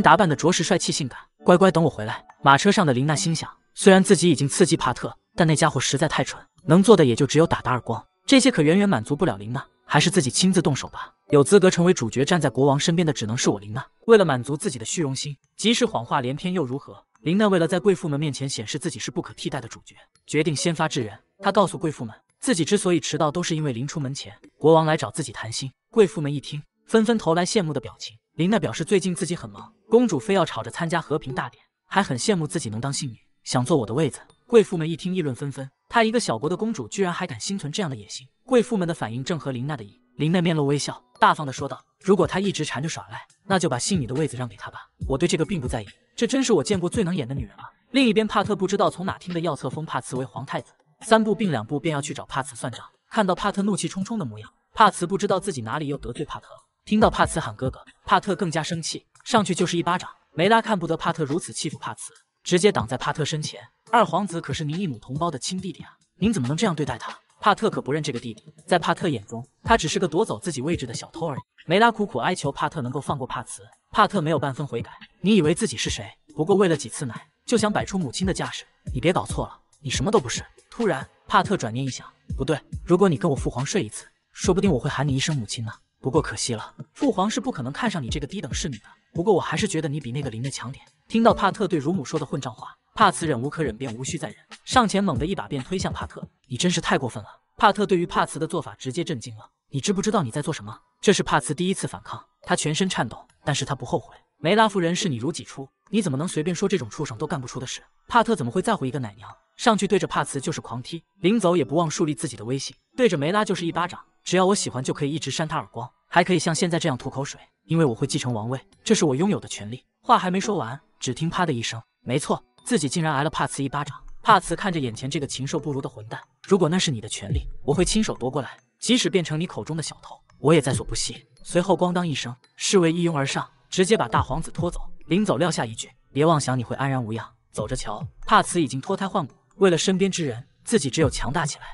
A: 打扮的着实帅气性感。乖乖等我回来。马车上的林娜心想，虽然自己已经刺激帕特，但那家伙实在太蠢，能做的也就只有打打耳光。这些可远远满足不了林娜。还是自己亲自动手吧。有资格成为主角、站在国王身边的，只能是我林娜。为了满足自己的虚荣心，即使谎话连篇又如何？林娜为了在贵妇们面前显示自己是不可替代的主角，决定先发制人。她告诉贵妇们，自己之所以迟到，都是因为临出门前国王来找自己谈心。贵妇们一听，纷纷投来羡慕的表情。林娜表示，最近自己很忙，公主非要吵着参加和平大典，还很羡慕自己能当信女，想坐我的位子。贵妇们一听，议论纷纷。她一个小国的公主，居然还敢心存这样的野心。贵妇们的反应正合林娜的意。林娜面露微笑，大方的说道：“如果他一直缠着耍赖，那就把信女的位子让给他吧。我对这个并不在意。这真是我见过最能演的女人了。”另一边，帕特不知道从哪听的要册封帕茨为皇太子，三步并两步便要去找帕茨算账。看到帕特怒气冲冲的模样，帕茨不知道自己哪里又得罪帕特。听到帕茨喊哥哥，帕特更加生气，上去就是一巴掌。梅拉看不得帕特如此欺负帕茨，直接挡在帕特身前。二皇子可是您一母同胞的亲弟弟啊，您怎么能这样对待他？帕特可不认这个弟弟，在帕特眼中，他只是个夺走自己位置的小偷而已。梅拉苦苦哀求帕特能够放过帕茨，帕特没有半分悔改。你以为自己是谁？不过为了几次奶就想摆出母亲的架势，你别搞错了，你什么都不是。突然，帕特转念一想，不对，如果你跟我父皇睡一次，说不定我会喊你一声母亲呢。不过可惜了，父皇是不可能看上你这个低等侍女的。不过我还是觉得你比那个林内强点。听到帕特对乳母说的混账话，帕茨忍无可忍，便无需再忍，上前猛地一把便推向帕特。你真是太过分了！帕特对于帕茨的做法直接震惊了。你知不知道你在做什么？这是帕茨第一次反抗，他全身颤抖，但是他不后悔。梅拉夫人视你如己出，你怎么能随便说这种畜生都干不出的事？帕特怎么会在乎一个奶娘？上去对着帕茨就是狂踢，临走也不忘树立自己的威信，对着梅拉就是一巴掌。只要我喜欢，就可以一直扇他耳光，还可以像现在这样吐口水，因为我会继承王位，这是我拥有的权利。话还没说完。只听啪的一声，没错，自己竟然挨了帕茨一巴掌。帕茨看着眼前这个禽兽不如的混蛋，如果那是你的权利，我会亲手夺过来，即使变成你口中的小偷，我也在所不惜。随后咣当一声，侍卫一拥而上，直接把大皇子拖走，临走撂下一句：别妄想你会安然无恙，走着瞧。帕茨已经脱胎换骨，为了身边之人，自己只有强大起来。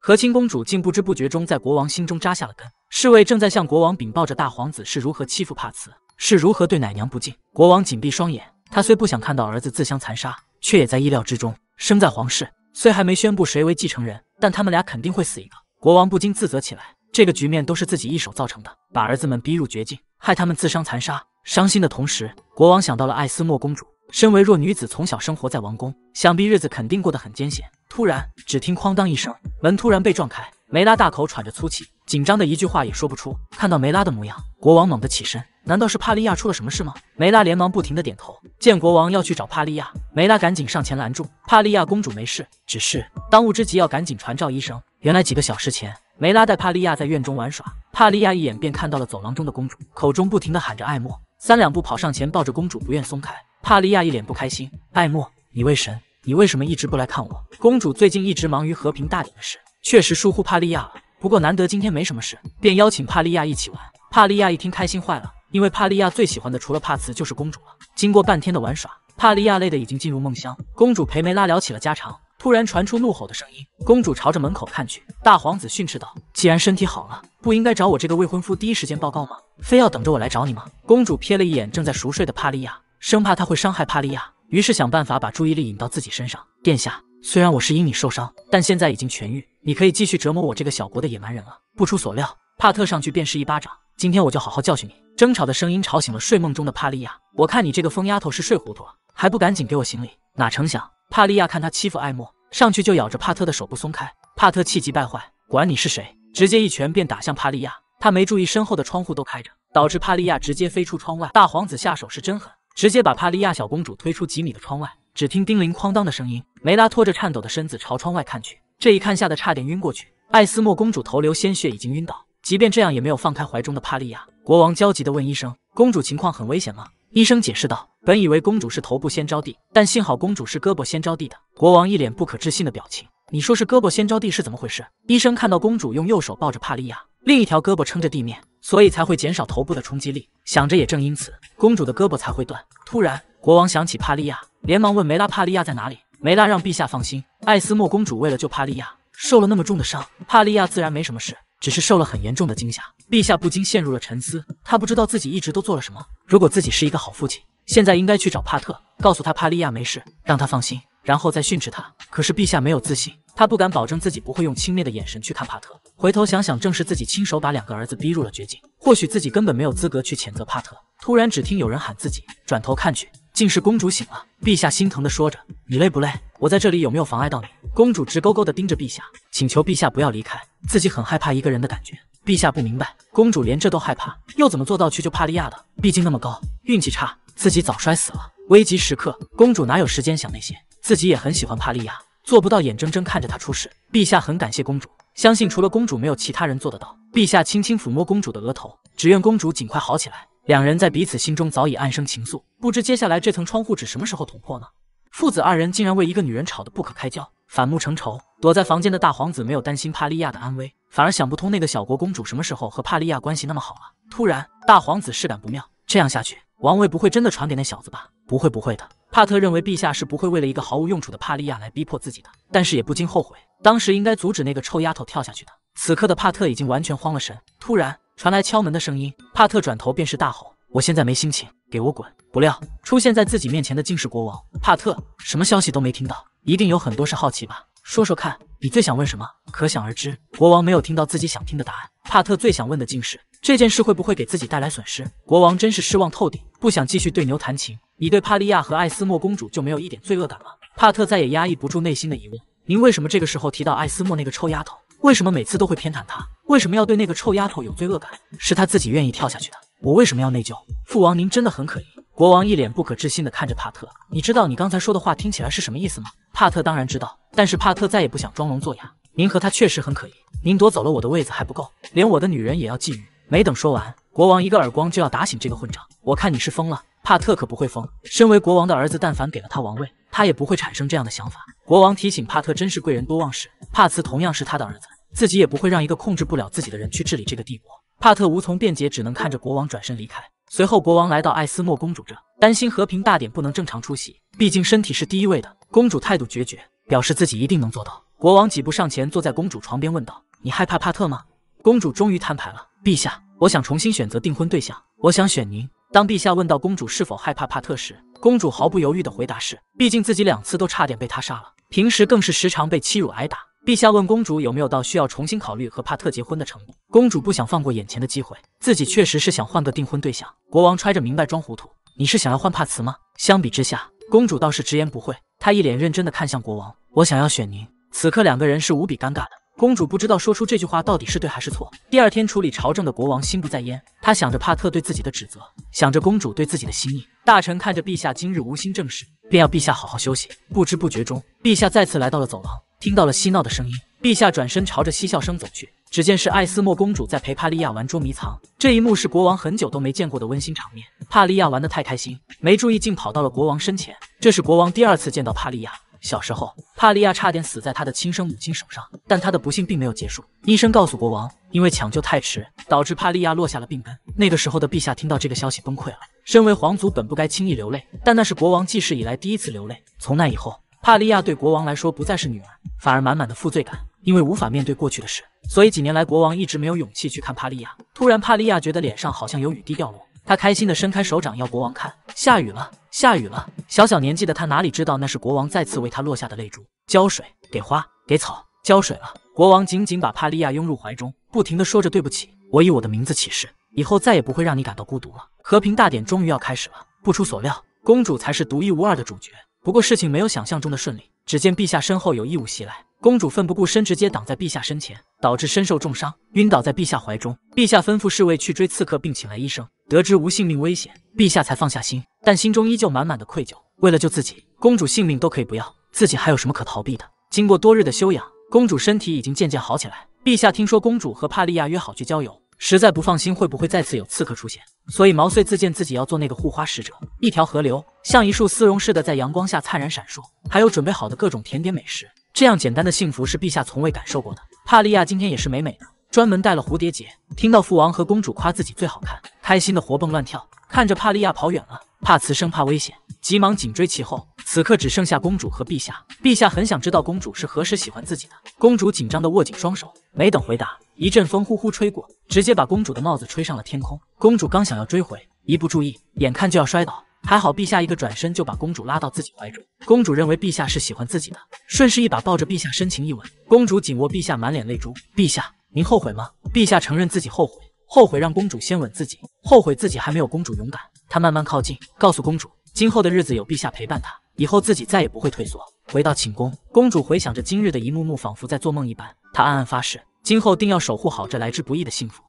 A: 和亲公主竟不知不觉中在国王心中扎下了根。侍卫正在向国王禀报着大皇子是如何欺负帕茨，是如何对奶娘不敬。国王紧闭双眼。他虽不想看到儿子自相残杀，却也在意料之中。生在皇室，虽还没宣布谁为继承人，但他们俩肯定会死一个。国王不禁自责起来，这个局面都是自己一手造成的，把儿子们逼入绝境，害他们自相残杀。伤心的同时，国王想到了艾斯莫公主，身为弱女子，从小生活在王宫，想必日子肯定过得很艰险。突然，只听哐当一声，门突然被撞开。梅拉大口喘着粗气，紧张的一句话也说不出。看到梅拉的模样，国王猛地起身，难道是帕利亚出了什么事吗？梅拉连忙不停的点头。见国王要去找帕利亚，梅拉赶紧上前拦住。帕利亚公主没事，只是当务之急要赶紧传召医生。原来几个小时前，梅拉带帕利亚在院中玩耍，帕利亚一眼便看到了走廊中的公主，口中不停的喊着爱莫，三两步跑上前抱着公主不愿松开。帕利亚一脸不开心，爱莫，你为神，你为什么一直不来看我？公主最近一直忙于和平大典的事。确实疏忽帕利亚了，不过难得今天没什么事，便邀请帕利亚一起玩。帕利亚一听开心坏了，因为帕利亚最喜欢的除了帕茨就是公主了。经过半天的玩耍，帕利亚累得已经进入梦乡。公主陪梅拉聊起了家常，突然传出怒吼的声音。公主朝着门口看去，大皇子训斥道：“既然身体好了，不应该找我这个未婚夫第一时间报告吗？非要等着我来找你吗？”公主瞥了一眼正在熟睡的帕利亚，生怕他会伤害帕利亚，于是想办法把注意力引到自己身上。殿下。虽然我是因你受伤，但现在已经痊愈，你可以继续折磨我这个小国的野蛮人了。不出所料，帕特上去便是一巴掌。今天我就好好教训你。争吵的声音吵醒了睡梦中的帕利亚。我看你这个疯丫头是睡糊涂了，还不赶紧给我行礼？哪成想，帕利亚看他欺负艾莫，上去就咬着帕特的手不松开。帕特气急败坏，管你是谁，直接一拳便打向帕利亚。他没注意身后的窗户都开着，导致帕利亚直接飞出窗外。大皇子下手是真狠，直接把帕利亚小公主推出几米的窗外。只听叮铃哐当的声音。梅拉拖着颤抖的身子朝窗外看去，这一看吓得差点晕过去。艾斯莫公主头流鲜血，已经晕倒，即便这样也没有放开怀中的帕利亚。国王焦急地问医生：“公主情况很危险吗？”医生解释道：“本以为公主是头部先着地，但幸好公主是胳膊先着地的。”国王一脸不可置信的表情：“你说是胳膊先着地是怎么回事？”医生看到公主用右手抱着帕利亚，另一条胳膊撑着地面，所以才会减少头部的冲击力。想着也正因此，公主的胳膊才会断。突然，国王想起帕利亚，连忙问梅拉：“帕利亚在哪里？”梅拉让陛下放心，艾斯莫公主为了救帕利亚，受了那么重的伤，帕利亚自然没什么事，只是受了很严重的惊吓。陛下不禁陷入了沉思，他不知道自己一直都做了什么。如果自己是一个好父亲，现在应该去找帕特，告诉他帕利亚没事，让他放心，然后再训斥他。可是陛下没有自信，他不敢保证自己不会用轻蔑的眼神去看帕特。回头想想，正是自己亲手把两个儿子逼入了绝境，或许自己根本没有资格去谴责帕特。突然，只听有人喊自己，转头看去。竟是公主醒了，陛下心疼的说着，你累不累？我在这里有没有妨碍到你？公主直勾勾的盯着陛下，请求陛下不要离开，自己很害怕一个人的感觉。陛下不明白，公主连这都害怕，又怎么做到去救帕利亚的？毕竟那么高，运气差，自己早摔死了。危急时刻，公主哪有时间想那些？自己也很喜欢帕利亚，做不到眼睁睁看着她出事。陛下很感谢公主，相信除了公主没有其他人做得到。陛下轻轻抚摸公主的额头，只愿公主尽快好起来。两人在彼此心中早已暗生情愫，不知接下来这层窗户纸什么时候捅破呢？父子二人竟然为一个女人吵得不可开交，反目成仇。躲在房间的大皇子没有担心帕利亚的安危，反而想不通那个小国公主什么时候和帕利亚关系那么好了。突然，大皇子事感不妙，这样下去，王位不会真的传给那小子吧？不会，不会的。帕特认为陛下是不会为了一个毫无用处的帕利亚来逼迫自己的，但是也不禁后悔，当时应该阻止那个臭丫头跳下去的。此刻的帕特已经完全慌了神，突然。传来敲门的声音，帕特转头便是大吼：“我现在没心情，给我滚！”不料出现在自己面前的竟是国王。帕特什么消息都没听到，一定有很多是好奇吧？说说看，你最想问什么？可想而知，国王没有听到自己想听的答案。帕特最想问的竟是这件事会不会给自己带来损失。国王真是失望透顶，不想继续对牛弹琴。你对帕利亚和艾斯莫公主就没有一点罪恶感吗？帕特再也压抑不住内心的疑问：您为什么这个时候提到艾斯莫那个臭丫头？为什么每次都会偏袒她？为什么要对那个臭丫头有罪恶感？是她自己愿意跳下去的。我为什么要内疚？父王，您真的很可疑。国王一脸不可置信地看着帕特。你知道你刚才说的话听起来是什么意思吗？帕特当然知道，但是帕特再也不想装聋作哑。您和他确实很可疑。您夺走了我的位子还不够，连我的女人也要觊觎。没等说完，国王一个耳光就要打醒这个混账。我看你是疯了。帕特可不会疯。身为国王的儿子，但凡给了他王位，他也不会产生这样的想法。国王提醒帕特，真是贵人多忘事。帕茨同样是他的儿子。自己也不会让一个控制不了自己的人去治理这个帝国。帕特无从辩解，只能看着国王转身离开。随后，国王来到艾斯莫公主这，担心和平大典不能正常出席，毕竟身体是第一位的。公主态度决绝，表示自己一定能做到。国王几步上前，坐在公主床边，问道：“你害怕帕特吗？”公主终于摊牌了：“陛下，我想重新选择订婚对象，我想选您。”当陛下问到公主是否害怕帕特时，公主毫不犹豫的回答是：“毕竟自己两次都差点被他杀了，平时更是时常被欺辱挨打。”陛下问公主有没有到需要重新考虑和帕特结婚的程度。公主不想放过眼前的机会，自己确实是想换个订婚对象。国王揣着明白装糊涂，你是想要换帕茨吗？相比之下，公主倒是直言不讳，她一脸认真的看向国王，我想要选您。此刻两个人是无比尴尬的，公主不知道说出这句话到底是对还是错。第二天处理朝政的国王心不在焉，他想着帕特对自己的指责，想着公主对自己的心意。大臣看着陛下今日无心政事，便要陛下好好休息。不知不觉中，陛下再次来到了走廊。听到了嬉闹的声音，陛下转身朝着嬉笑声走去，只见是艾斯莫公主在陪帕利亚玩捉迷藏。这一幕是国王很久都没见过的温馨场面。帕利亚玩得太开心，没注意竟跑到了国王身前。这是国王第二次见到帕利亚。小时候，帕利亚差点死在他的亲生母亲手上，但他的不幸并没有结束。医生告诉国王，因为抢救太迟，导致帕利亚落下了病根。那个时候的陛下听到这个消息崩溃了。身为皇族，本不该轻易流泪，但那是国王继世以来第一次流泪。从那以后。帕利亚对国王来说不再是女儿，反而满满的负罪感，因为无法面对过去的事，所以几年来国王一直没有勇气去看帕利亚。突然，帕利亚觉得脸上好像有雨滴掉落，她开心的伸开手掌要国王看，下雨了，下雨了。小小年纪的她哪里知道那是国王再次为她落下的泪珠。浇水，给花，给草浇水了。国王紧紧把帕利亚拥入怀中，不停的说着对不起，我以我的名字起誓，以后再也不会让你感到孤独了。和平大典终于要开始了，不出所料，公主才是独一无二的主角。不过事情没有想象中的顺利，只见陛下身后有异物袭来，公主奋不顾身，直接挡在陛下身前，导致身受重伤，晕倒在陛下怀中。陛下吩咐侍卫去追刺客，并请来医生，得知无性命危险，陛下才放下心，但心中依旧满满的愧疚。为了救自己，公主性命都可以不要，自己还有什么可逃避的？经过多日的休养，公主身体已经渐渐好起来。陛下听说公主和帕利亚约好去郊游。实在不放心，会不会再次有刺客出现？所以毛遂自荐，自己要做那个护花使者。一条河流像一束丝绒似的，在阳光下灿然闪烁，还有准备好的各种甜点美食。这样简单的幸福是陛下从未感受过的。帕利亚今天也是美美的，专门带了蝴蝶结。听到父王和公主夸自己最好看，开心的活蹦乱跳。看着帕利亚跑远了。帕茨生怕危险，急忙紧追其后。此刻只剩下公主和陛下。陛下很想知道公主是何时喜欢自己的。公主紧张的握紧双手，没等回答，一阵风呼呼吹过，直接把公主的帽子吹上了天空。公主刚想要追回，一不注意，眼看就要摔倒，还好陛下一个转身就把公主拉到自己怀中。公主认为陛下是喜欢自己的，顺势一把抱着陛下，深情一吻。公主紧握陛下，满脸泪珠。陛下，您后悔吗？陛下承认自己后悔。后悔让公主先吻自己，后悔自己还没有公主勇敢。他慢慢靠近，告诉公主，今后的日子有陛下陪伴他，以后自己再也不会退缩。回到寝宫，公主回想着今日的一幕幕，仿佛在做梦一般。她暗暗发誓，今后定要守护好这来之不易的幸福。